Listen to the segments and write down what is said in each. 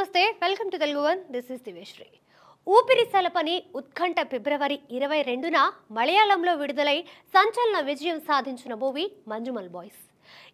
నమస్తే welcome to Telugu One this is దివేశ్రీ ఊపిరిసల పని ఉత్కంఠ ఫిబ్రవరి ఇరవై రెండున మలయాళంలో విడుదలై సంచలన విజయం సాధించిన మూవీ మంజుమల్ బాయ్స్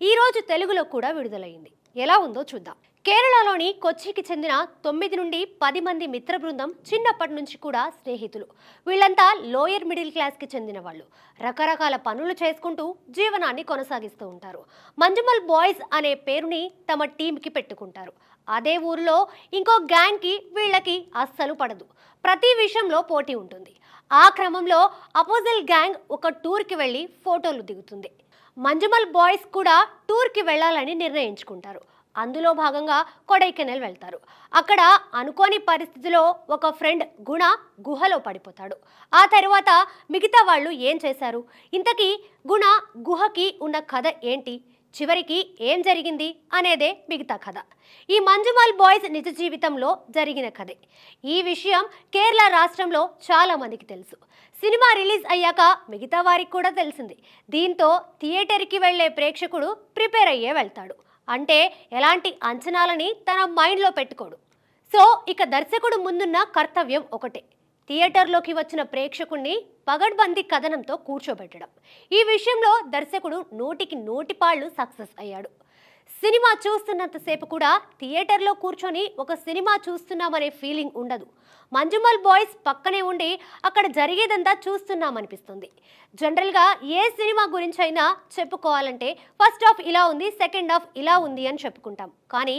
ఈరోజు తెలుగులో కూడా విడుదలైంది ఎలా ఉందో చూద్దాం కేరళలోని కొచ్చికి చెందిన తొమ్మిది నుండి పది మంది మిత్ర బృందం చిన్నప్పటి నుంచి కూడా స్నేహితులు వీళ్ళంతా లోయర్ మిడిల్ క్లాస్కి చెందిన వాళ్ళు రకరకాల పనులు చేసుకుంటూ జీవనాన్ని కొనసాగిస్తూ ఉంటారు మంజుమల్ బాయ్స్ అనే పేరుని తమ టీంకి పెట్టుకుంటారు అదే ఊరిలో ఇంకో గ్యాంగ్కి వీళ్ళకి అస్సలు పడదు ప్రతి విషయంలో పోటీ ఉంటుంది ఆ క్రమంలో అపోజిల్ గ్యాంగ్ ఒక టూర్కి వెళ్ళి ఫోటోలు దిగుతుంది మంజుమల్ బాయ్స్ కూడా టూర్కి వెళ్ళాలని నిర్ణయించుకుంటారు అందులో భాగంగా కొడైకెనల్ వెళ్తారు అక్కడ అనుకోని పరిస్థితిలో ఒక ఫ్రెండ్ గుణ గుహలో పడిపోతాడు ఆ తర్వాత మిగతా వాళ్ళు ఏం చేశారు ఇంతకీ గుణ గుహకి ఉన్న కథ ఏంటి చివరికి ఏం జరిగింది అనేదే మిగతా కథ ఈ మంజుమాల్ బాయ్స్ నిజ జీవితంలో జరిగిన కథే ఈ విషయం కేరళ రాష్ట్రంలో చాలామందికి తెలుసు సినిమా రిలీజ్ అయ్యాక మిగతా వారికి కూడా తెలిసింది దీంతో థియేటర్కి వెళ్లే ప్రేక్షకుడు ప్రిపేర్ అయ్యే వెళ్తాడు అంటే ఎలాంటి అంచనాలని తన మైండ్లో పెట్టుకోడు సో ఇక దర్శకుడు ముందున్న కర్తవ్యం ఒకటే థియేటర్లోకి వచ్చిన ప్రేక్షకుణ్ణి పగడ్బందీ కథనంతో కూర్చోబెట్టడం ఈ విషయంలో దర్శకుడు నోటికి నోటిపాళ్లు సక్సెస్ అయ్యాడు సినిమా చూస్తున్నంతసేపు కూడా థియేటర్లో కూర్చొని ఒక సినిమా చూస్తున్నామనే ఫీలింగ్ ఉండదు మంజుమల్ బాయ్స్ పక్కనే ఉండి అక్కడ జరిగేదంతా చూస్తున్నామనిపిస్తుంది జనరల్గా ఏ సినిమా గురించి అయినా చెప్పుకోవాలంటే ఫస్ట్ హాఫ్ ఇలా ఉంది సెకండ్ హాఫ్ ఇలా ఉంది అని చెప్పుకుంటాం కానీ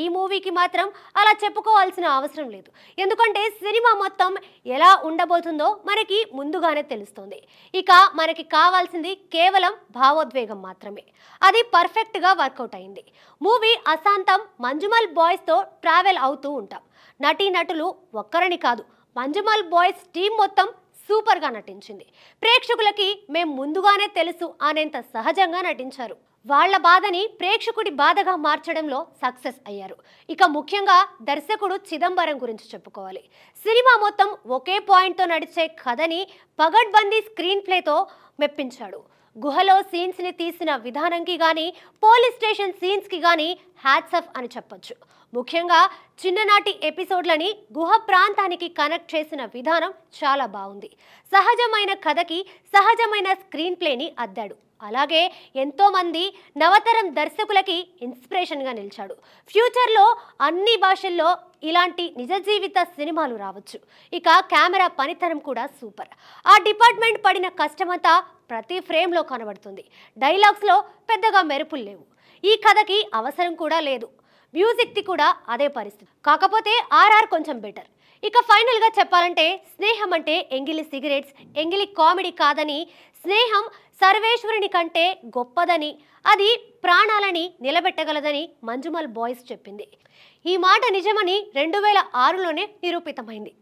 ఈ మూవీకి మాత్రం అలా చెప్పుకోవాల్సిన అవసరం లేదు ఎందుకంటే సినిమా మొత్తం ఎలా ఉండబోతుందో మనకి ముందుగానే తెలుస్తుంది ఇక మనకి కావాల్సింది కేవలం భావోద్వేగం మాత్రమే అది పర్ఫెక్ట్గా వర్కౌట్ అయింది అయింది మూవీ అశాంతం మంజుమల్ బాయ్స్తో ట్రావెల్ అవుతూ ఉంటాం నటీ నటులు ఒక్కరని కాదు మంజుమల్ బాయ్స్ టీం మొత్తం సూపర్గా నటించింది ప్రేక్షకులకి మేము ముందుగానే తెలుసు అనేంత సహజంగా నటించారు వాళ్ల బాధని ప్రేక్షకుడి బాధగా మార్చడంలో సక్సెస్ అయ్యారు ఇక ముఖ్యంగా దర్శకుడు చిదంబరం గురించి చెప్పుకోవాలి సినిమా మొత్తం ఒకే పాయింట్తో నడిచే కథని పగడ్బందీ స్క్రీన్ ప్లేతో మెప్పించాడు గుహలో సీన్స్ని తీసిన విధానంకి కానీ పోలీస్ స్టేషన్ సీన్స్కి కానీ హ్యాట్సఫ్ అని చెప్పొచ్చు ముఖ్యంగా చిన్ననాటి ఎపిసోడ్లని గుహ ప్రాంతానికి కనెక్ట్ చేసిన విధానం చాలా బాగుంది సహజమైన కథకి సహజమైన స్క్రీన్ ప్లేని అద్దాడు అలాగే ఎంతోమంది నవతరం దర్శకులకి ఇన్స్పిరేషన్గా నిలిచాడు ఫ్యూచర్లో అన్ని భాషల్లో ఇలాంటి నిజ జీవిత సినిమాలు రావచ్చు ఇక కెమెరా పనితనం కూడా సూపర్ ఆ డిపార్ట్మెంట్ పడిన కష్టమంతా ప్రతి ఫ్రేమ్లో కనబడుతుంది డైలాగ్స్లో పెద్దగా మెరుపులు లేవు ఈ కథకి అవసరం కూడా లేదు మ్యూజిక్ది కూడా అదే పరిస్థితి కాకపోతే ఆర్ఆర్ కొంచెం బెటర్ ఇక ఫైనల్గా చెప్పాలంటే స్నేహం అంటే ఎంగిలి సిగరెట్స్ ఎంగిలి కామెడీ కాదని స్నేహం సర్వేశ్వరుని కంటే గొప్పదని అది ప్రాణాలని నిలబెట్టగలదని మంజుమల్ బాయ్స్ చెప్పింది ఈ మాట నిజమని రెండు వేల ఆరులోనే నిరూపితమైంది